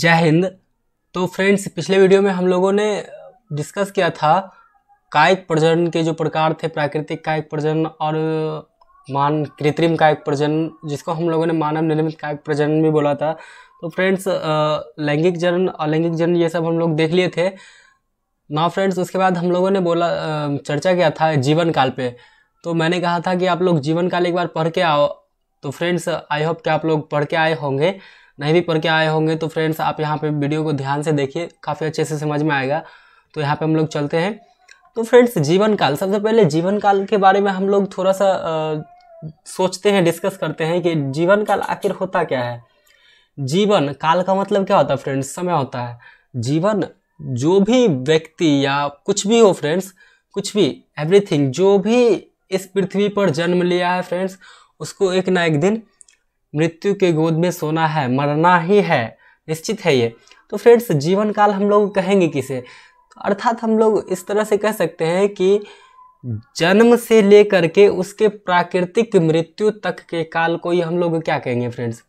जय हिंद तो फ्रेंड्स पिछले वीडियो में हम लोगों ने डिस्कस किया था कायिक प्रजनन के जो प्रकार थे प्राकृतिक कायिक प्रजनन और मान कृत्रिम कायिक प्रजनन जिसको हम लोगों ने मानव निर्मित कायिक प्रजनन भी बोला था तो फ्रेंड्स लैंगिक जनन अलैंगिक जनन ये सब हम लोग देख लिए थे ना फ्रेंड्स उसके बाद हम लोगों ने बोला चर्चा किया था जीवन काल पर तो मैंने कहा था कि आप लोग जीवन काल एक बार पढ़ के आओ तो फ्रेंड्स आई होप कि आप लोग पढ़ के आए होंगे नहीं भी पढ़ के आए होंगे तो फ्रेंड्स आप यहाँ पे वीडियो को ध्यान से देखिए काफ़ी अच्छे से समझ में आएगा तो यहाँ पे हम लोग चलते हैं तो फ्रेंड्स जीवन काल सबसे पहले जीवन काल के बारे में हम लोग थोड़ा सा आ, सोचते हैं डिस्कस करते हैं कि जीवन काल आखिर होता क्या है जीवन काल का मतलब क्या होता है फ्रेंड्स समय होता है जीवन जो भी व्यक्ति या कुछ भी हो फ्रेंड्स कुछ भी एवरीथिंग जो भी इस पृथ्वी पर जन्म लिया है फ्रेंड्स उसको एक ना एक दिन मृत्यु के गोद में सोना है मरना ही है निश्चित है ये तो फ्रेंड्स जीवन काल हम लोग कहेंगे किसे तो अर्थात हम लोग इस तरह से कह सकते हैं कि जन्म से लेकर के उसके प्राकृतिक मृत्यु तक के काल को ही हम लोग क्या कहेंगे फ्रेंड्स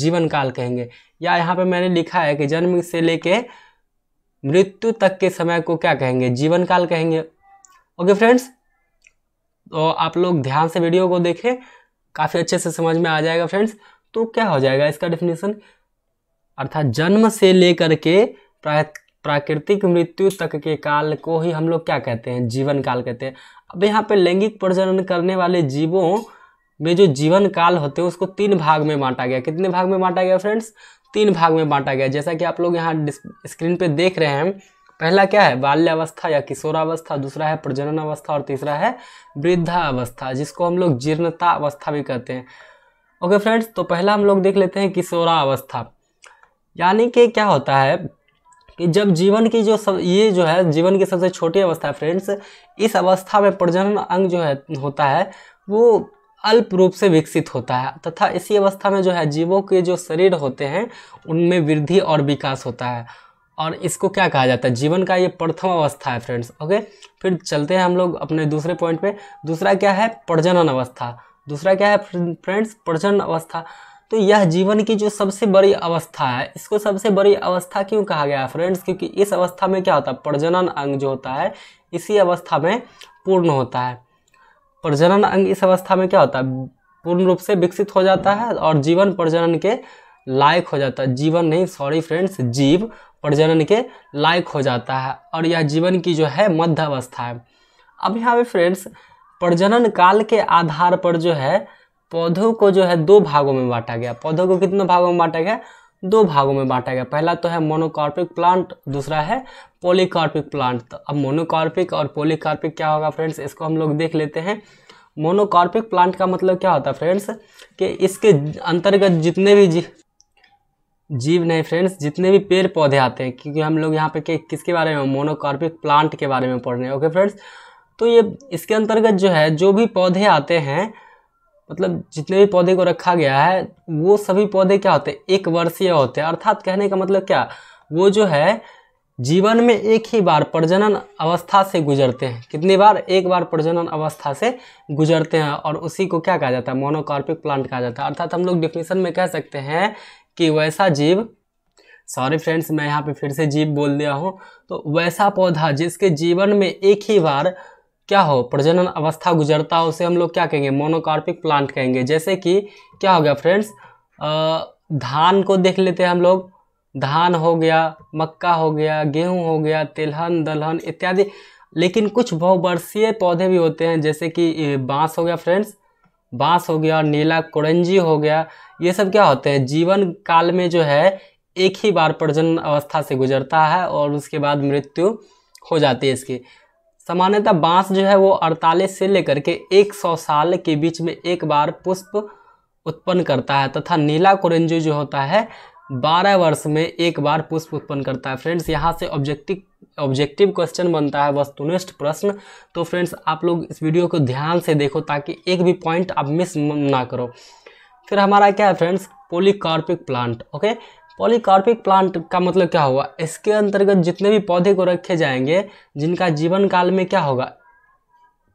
जीवन काल कहेंगे या यहाँ पे मैंने लिखा है कि जन्म से लेके मृत्यु तक के समय को क्या कहेंगे जीवन काल कहेंगे ओके फ्रेंड्स तो आप लोग ध्यान से वीडियो को देखें काफ़ी अच्छे से समझ में आ जाएगा फ्रेंड्स तो क्या हो जाएगा इसका डेफिनेशन अर्थात जन्म से लेकर के प्रा प्राकृतिक मृत्यु तक के काल को ही हम लोग क्या कहते हैं जीवन काल कहते हैं अब यहाँ पे लैंगिक प्रजनन करने वाले जीवों में जो जीवन काल होते हैं उसको तीन भाग में बांटा गया कितने भाग में बांटा गया फ्रेंड्स तीन भाग में बांटा गया जैसा कि आप लोग यहाँ स्क्रीन पे देख रहे हैं पहला क्या है बाल्यावस्था या किशोरावस्था दूसरा है प्रजनन अवस्था और तीसरा है वृद्धावस्था जिसको हम लोग जीर्णता अवस्था भी कहते हैं ओके फ्रेंड्स तो पहला हम लोग देख लेते हैं किशोरावस्था यानी कि क्या होता है कि जब जीवन की जो सब ये जो है जीवन की सबसे छोटी अवस्था है फ्रेंड्स इस अवस्था में प्रजनन अंग जो है होता है वो अल्प रूप से विकसित होता है तथा इसी अवस्था में जो है जीवों के जो शरीर होते हैं उनमें वृद्धि और विकास होता है और इसको क्या कहा जाता है जीवन का ये प्रथम अवस्था है फ्रेंड्स ओके फिर चलते हैं हम लोग अपने दूसरे पॉइंट पे दूसरा क्या है प्रजनन अवस्था दूसरा क्या है फ्रेंड्स प्रजनन अवस्था तो यह जीवन की जो सबसे बड़ी अवस्था है इसको सबसे बड़ी अवस्था क्यों कहा गया है फ्रेंड्स क्योंकि इस अवस्था में क्या होता है प्रजनन अंग जो होता है इसी अवस्था में पूर्ण होता है प्रजनन अंग इस अवस्था में क्या होता है पूर्ण रूप से विकसित हो जाता है और जीवन प्रजनन के लायक हो जाता है जीवन नहीं सॉरी फ्रेंड्स जीव प्रजनन के लायक हो जाता है और यह जीवन की जो है मध्य अवस्था है अब यहाँ पे फ्रेंड्स प्रजनन काल के आधार पर जो है पौधों को जो है दो भागों में बांटा गया पौधों को कितने भागों में बांटा गया दो भागों में बांटा गया पहला तो है मोनोकॉर्पिक प्लांट दूसरा है पोलिकार्पिक प्लांट तो अब मोनोकॉर्पिक और पोलिकार्पिक क्या होगा फ्रेंड्स इसको हम लोग देख लेते हैं मोनोकॉर्पिक प्लांट का मतलब क्या होता है फ्रेंड्स कि इसके अंतर्गत जितने भी जी जीव नहीं फ्रेंड्स जितने भी पेड़ पौधे आते हैं क्योंकि हम लोग यहाँ पे के, किसके बारे में मोनोकार्पिक प्लांट के बारे में पढ़ रहे हैं ओके फ्रेंड्स तो ये इसके अंतर्गत जो है जो भी पौधे आते हैं मतलब जितने भी पौधे को रखा गया है वो सभी पौधे क्या होते हैं एक वर्षीय होते हैं अर्थात कहने का मतलब क्या वो जो है जीवन में एक ही बार प्रजनन अवस्था से गुजरते हैं कितनी बार एक बार प्रजनन अवस्था से गुजरते हैं और उसी को क्या कहा जाता है मोनोकार्पिक प्लांट कहा जाता है अर्थात हम लोग डिफिनेशन में कह सकते हैं कि वैसा जीव सॉरी फ्रेंड्स मैं यहाँ पे फिर से जीव बोल दिया हूँ तो वैसा पौधा जिसके जीवन में एक ही बार क्या हो प्रजनन अवस्था गुजरता हो उसे हम लोग क्या कहेंगे मोनोकार्पिक प्लांट कहेंगे जैसे कि क्या हो गया फ्रेंड्स धान को देख लेते हैं हम लोग धान हो गया मक्का हो गया गेहूं हो गया तिलहन दलहन इत्यादि लेकिन कुछ बहुवर्षीय पौधे भी होते हैं जैसे कि बांस हो गया फ्रेंड्स बांस हो गया नीला कुरंजी हो गया ये सब क्या होते हैं जीवन काल में जो है एक ही बार प्रजनन अवस्था से गुजरता है और उसके बाद मृत्यु हो जाती है इसकी सामान्यतः बांस जो है वो 48 से लेकर के 100 साल के बीच में एक बार पुष्प उत्पन्न करता है तथा नीला कोरेंजो जो होता है 12 वर्ष में एक बार पुष्प उत्पन्न करता है फ्रेंड्स यहाँ से ऑब्जेक्टिव ऑब्जेक्टिव क्वेश्चन बनता है वस्तुनिष्ठ प्रश्न तो फ्रेंड्स आप लोग इस वीडियो को ध्यान से देखो ताकि एक भी पॉइंट आप मिस ना करो फिर हमारा क्या है friends polycarpic plant okay polycarpic plant का मतलब क्या हुआ इसके अंतर्गत जितने भी पौधे को रखे जाएंगे जिनका जीवन काल में क्या होगा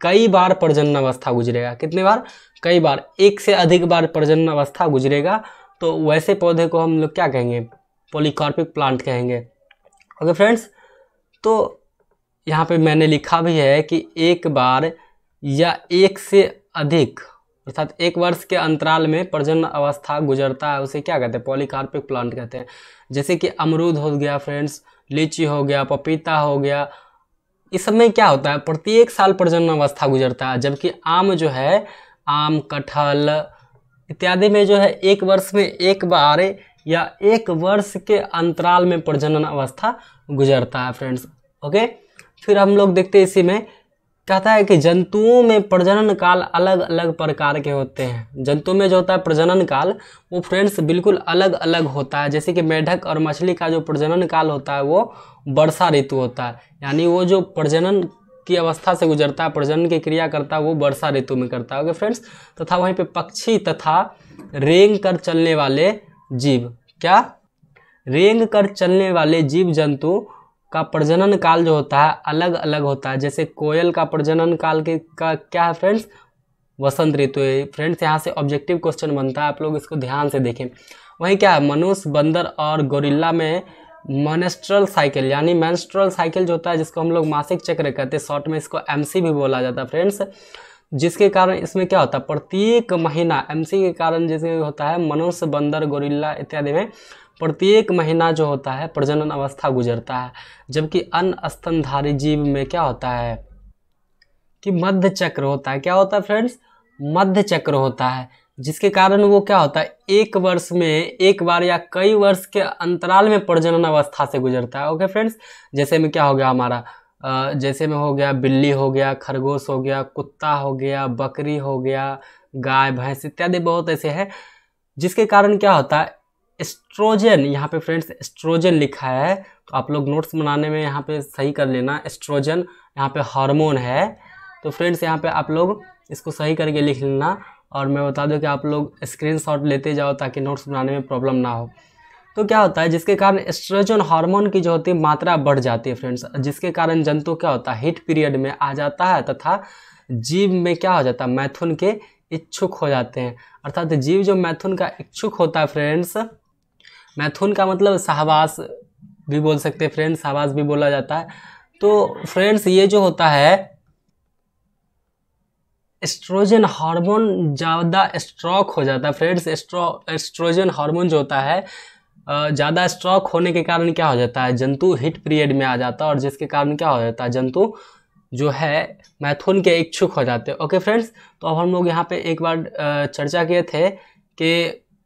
कई बार प्रजनन अवस्था गुजरेगा कितने बार कई बार एक से अधिक बार प्रजनन अवस्था गुजरेगा तो वैसे पौधे को हम लोग क्या कहेंगे पॉलीकार्पिक प्लांट कहेंगे ओके फ्रेंड्स तो यहाँ पे मैंने लिखा भी है कि एक बार या एक से अधिक अर्थात एक वर्ष के अंतराल में प्रजनन अवस्था गुजरता है उसे क्या कहते हैं पॉलीकार्पिक प्लांट कहते हैं जैसे कि अमरूद हो गया फ्रेंड्स लीची हो गया पपीता हो गया इस सब में क्या होता है प्रत्येक साल प्रजनन अवस्था गुजरता है जबकि आम जो है आम कटहल इत्यादि में जो है एक वर्ष में एक बार या एक वर्ष के अंतराल में प्रजनन अवस्था गुजरता है फ्रेंड्स ओके फिर हम लोग देखते हैं इसी में कहता है कि जंतुओं में प्रजनन काल अलग अलग प्रकार के होते हैं जंतुओं में जो होता है प्रजनन काल वो फ्रेंड्स बिल्कुल अलग अलग होता है जैसे कि मेढक और मछली का जो प्रजनन काल होता है वो वर्षा ऋतु होता है यानी वो जो प्रजनन की अवस्था से गुजरता है प्रजनन की क्रिया करता है वो वर्षा ऋतु में करता है ओके फ्रेंड्स तथा वहीं पर पक्षी तथा रेंग कर चलने वाले जीव क्या रेंग कर चलने वाले जीव जंतु का प्रजनन काल जो होता है अलग अलग होता है जैसे कोयल का प्रजनन काल के का क्या है फ्रेंड्स वसंत ऋतु है फ्रेंड्स यहाँ से ऑब्जेक्टिव क्वेश्चन बनता है आप लोग इसको ध्यान से देखें वहीं क्या है मनुष्य बंदर और गोरिल्ला में मोनेस्ट्रल साइकिल यानी मैंस्ट्रल साइकिल जो होता है जिसको हम लोग मासिक चक्र कहते हैं शॉर्ट में इसको एम भी बोला जाता है फ्रेंड्स जिसके कारण इसमें क्या होता है प्रत्येक महीना एमसी के कारण जैसे होता है मनुष्य बंदर गोरिल्ला इत्यादि में प्रत्येक महीना जो होता है प्रजनन अवस्था गुजरता है जबकि अन्य स्तनधारी जीव में क्या होता है कि मध्य चक्र होता है क्या होता है फ्रेंड्स मध्य चक्र होता है जिसके कारण वो क्या होता है एक वर्ष में एक बार या कई वर्ष के अंतराल में प्रजनन अवस्था से गुजरता है ओके फ्रेंड्स जैसे में क्या हो गया हमारा जैसे में हो गया बिल्ली हो गया खरगोश हो गया कुत्ता हो गया बकरी हो गया गाय भैंस इत्यादि बहुत ऐसे हैं जिसके कारण क्या होता है एस्ट्रोजन यहाँ पे फ्रेंड्स एस्ट्रोजन लिखा है तो आप लोग नोट्स बनाने में यहाँ पे सही कर लेना एस्ट्रोजन यहाँ पे हार्मोन है तो फ्रेंड्स यहाँ पे आप लोग इसको सही करके लिख लेना और मैं बता दूँ कि आप लोग स्क्रीनशॉट लेते जाओ ताकि नोट्स बनाने में प्रॉब्लम ना हो तो क्या होता है जिसके कारण एस्ट्रोजन हार्मोन की जो होती है मात्रा बढ़ जाती है फ्रेंड्स जिसके कारण जंतु क्या होता है हीट पीरियड में आ जाता है तथा जीव में क्या हो जाता है मैथुन के इच्छुक हो जाते हैं अर्थात जीव जो मैथुन का इच्छुक होता है फ्रेंड्स मैथुन का मतलब शाहबाज भी बोल सकते हैं फ्रेंड्स शाहबाज भी बोला जाता है तो फ्रेंड्स ये जो होता है एस्ट्रोजन हार्मोन ज़्यादा स्ट्रॉक हो जाता है फ्रेंड्स एस्ट्रो एस्ट्रोजन हार्मोन जो होता है ज़्यादा स्ट्रॉक होने के कारण क्या हो जाता है जंतु हिट पीरियड में आ जाता है और जिसके कारण क्या हो जाता है जंतु जो है मैथुन के इच्छुक हो जाते हैं ओके फ्रेंड्स तो अब हम लोग यहाँ पे एक बार चर्चा किए थे कि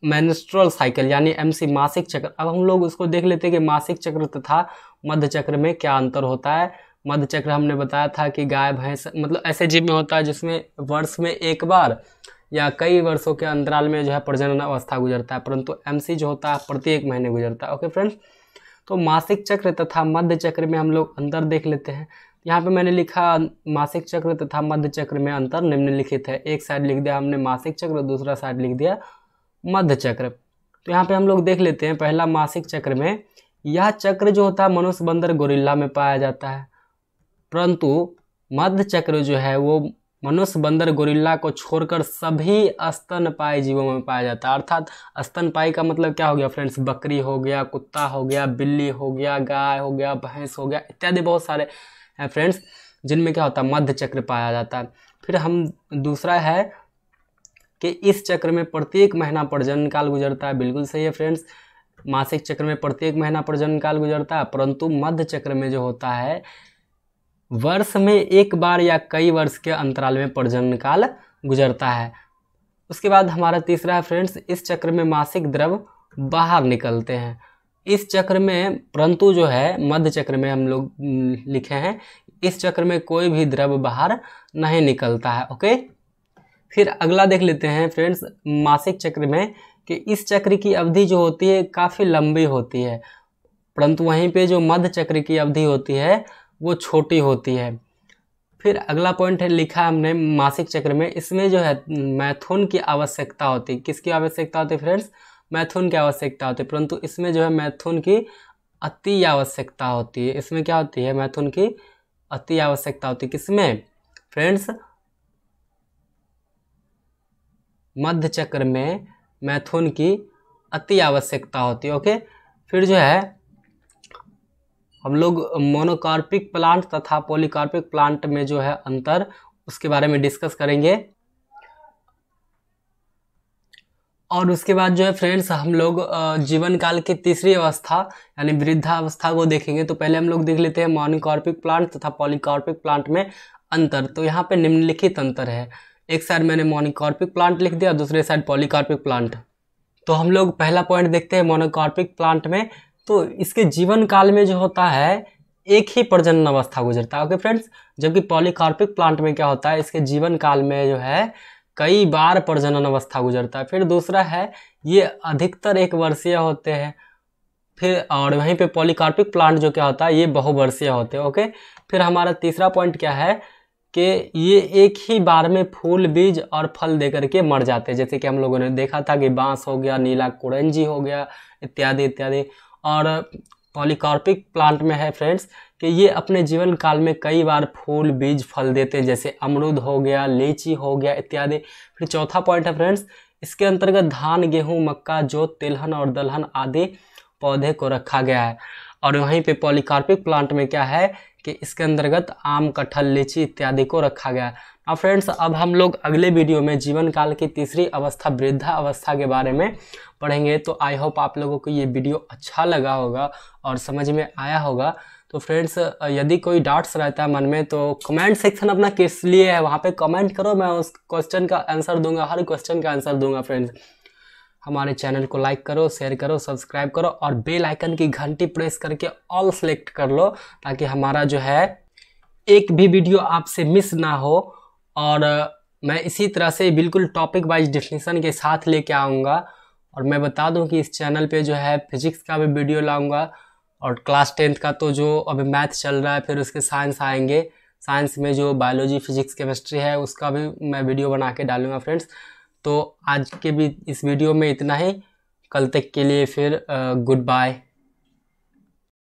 मैनस्ट्रल साइकिल यानी एमसी मासिक चक्र अब हम लोग उसको देख लेते हैं कि मासिक चक्र तथा मध्य चक्र में क्या अंतर होता है मध्य चक्र हमने बताया था कि गाय भैंस मतलब ऐसे जीव में होता है जिसमें वर्ष में एक बार या कई वर्षों के अंतराल में जो है प्रजनन अवस्था गुजरता है परंतु एम जो होता है प्रत्येक महीने गुजरता है ओके फ्रेंड्स तो मासिक चक्र तथा मध्य चक्र में हम लोग अंतर देख लेते हैं यहाँ पे मैंने लिखा मासिक चक्र तथा मध्य चक्र में अंतर निम्नलिखित है एक साइड लिख दिया हमने मासिक चक्र दूसरा साइड लिख दिया मध्य चक्र तो यहाँ पे हम लोग देख लेते हैं पहला मासिक चक्र में यह चक्र जो होता है मनुष्य बंदर गोरिल्ला में पाया जाता है परंतु मध्य चक्र जो है वो मनुष्य बंदर गोरिल्ला को छोड़कर सभी स्तनपाई जीवों में पाया जाता है अर्थात स्तनपाई का मतलब क्या हो गया फ्रेंड्स बकरी हो गया कुत्ता हो गया बिल्ली हो गया गाय हो गया भैंस हो गया इत्यादि बहुत सारे हैं फ्रेंड्स जिनमें क्या होता है मध्य चक्र पाया जाता है फिर हम दूसरा है कि इस चक्र में प्रत्येक महीना प्रजनन काल गुजरता है बिल्कुल सही है फ्रेंड्स मासिक चक्र में प्रत्येक महीना प्रजनन काल गुजरता है परंतु मध्य चक्र में जो होता है वर्ष में एक बार या कई वर्ष के अंतराल में प्रजनन काल गुजरता है उसके बाद हमारा तीसरा है फ्रेंड्स इस चक्र में मासिक द्रव बाहर निकलते हैं इस चक्र में परंतु जो है मध्य चक्र में हम लोग लिखे हैं इस चक्र में कोई भी द्रव बाहर नहीं निकलता है ओके फिर अगला देख लेते हैं फ्रेंड्स मासिक चक्र में कि इस चक्र की अवधि जो होती है काफ़ी लंबी होती है परंतु वहीं पे जो मध्य चक्र की अवधि होती है वो छोटी होती है फिर अगला पॉइंट है लिखा हमने मासिक चक्र में इसमें जो है मैथुन की आवश्यकता होती है किसकी आवश्यकता होती है फ्रेंड्स मैथुन की आवश्यकता होती है परंतु इसमें जो है मैथुन की अति आवश्यकता होती है इसमें क्या होती है मैथुन की अति आवश्यकता होती है किसमें फ्रेंड्स मध्य चक्र में मैथुन की अति आवश्यकता होती है ओके फिर जो है हम लोग मोनोकार्पिक प्लांट तथा पॉलीकार्पिक प्लांट में जो है अंतर उसके बारे में डिस्कस करेंगे और उसके बाद जो है फ्रेंड्स हम लोग जीवन काल की तीसरी अवस्था यानी वृद्धावस्था को देखेंगे तो पहले हम लोग देख लेते हैं मोनोकार्पिक प्लांट तथा पॉलीकार्पिक प्लांट में अंतर तो यहाँ पे निम्नलिखित अंतर है एक साइड मैंने मोनोकार्पिक प्लांट लिख दिया दूसरे साइड पॉलीकार्पिक प्लांट तो हम लोग पहला पॉइंट देखते हैं मोनोकार्पिक प्लांट में तो इसके जीवन काल में जो होता है एक ही प्रजनन अवस्था गुजरता है ओके फ्रेंड्स जबकि पॉलीकार्पिक प्लांट में क्या होता है इसके जीवन काल में जो है कई बार प्रजनन अवस्था गुजरता है फिर दूसरा है ये अधिकतर एक वर्षीय होते हैं फिर और वहीं पे पॉलीकार्पिक प्लांट जो क्या होता है ये बहुवर्षीय होते हैं ओके फिर हमारा तीसरा पॉइंट क्या है कि ये एक ही बार में फूल बीज और फल दे करके मर जाते हैं जैसे कि हम लोगों ने देखा था कि बांस हो गया नीला कुरंजी हो गया इत्यादि इत्यादि और पॉलीकार्पिक प्लांट में है फ्रेंड्स कि ये अपने जीवन काल में कई बार फूल बीज फल देते हैं जैसे अमरूद हो गया लीची हो गया इत्यादि फिर चौथा पॉइंट है फ्रेंड्स इसके अंतर्गत धान गेहूँ मक्का जोत तिलहन और दलहन आदि पौधे को रखा गया है और वहीं पे पॉलीकार्पिक प्लांट में क्या है कि इसके अंतर्गत आम कटहल लीची इत्यादि को रखा गया और फ्रेंड्स अब हम लोग अगले वीडियो में जीवन काल की तीसरी अवस्था वृद्धा अवस्था के बारे में पढ़ेंगे तो आई होप आप लोगों को ये वीडियो अच्छा लगा होगा और समझ में आया होगा तो फ्रेंड्स यदि कोई डाउट्स रहता है मन में तो कमेंट सेक्शन अपना किस लिए है वहाँ पर कमेंट करो मैं उस क्वेश्चन का आंसर दूंगा हर क्वेश्चन का आंसर दूंगा फ्रेंड्स हमारे चैनल को लाइक करो शेयर करो सब्सक्राइब करो और बेल आइकन की घंटी प्रेस करके ऑल सेलेक्ट कर लो ताकि हमारा जो है एक भी वीडियो आपसे मिस ना हो और मैं इसी तरह से बिल्कुल टॉपिक वाइज डिफिनेशन के साथ लेके आऊँगा और मैं बता दूँ कि इस चैनल पर जो है फिजिक्स का भी वीडियो लाऊँगा और क्लास टेंथ का तो जो अभी मैथ चल रहा है फिर उसके साइंस आएंगे साइंस में जो बायोलॉजी फिजिक्स केमिस्ट्री है उसका भी मैं वीडियो बना के डालूंगा फ्रेंड्स तो आज के भी इस वीडियो में इतना ही कल तक के लिए फिर गुड बाय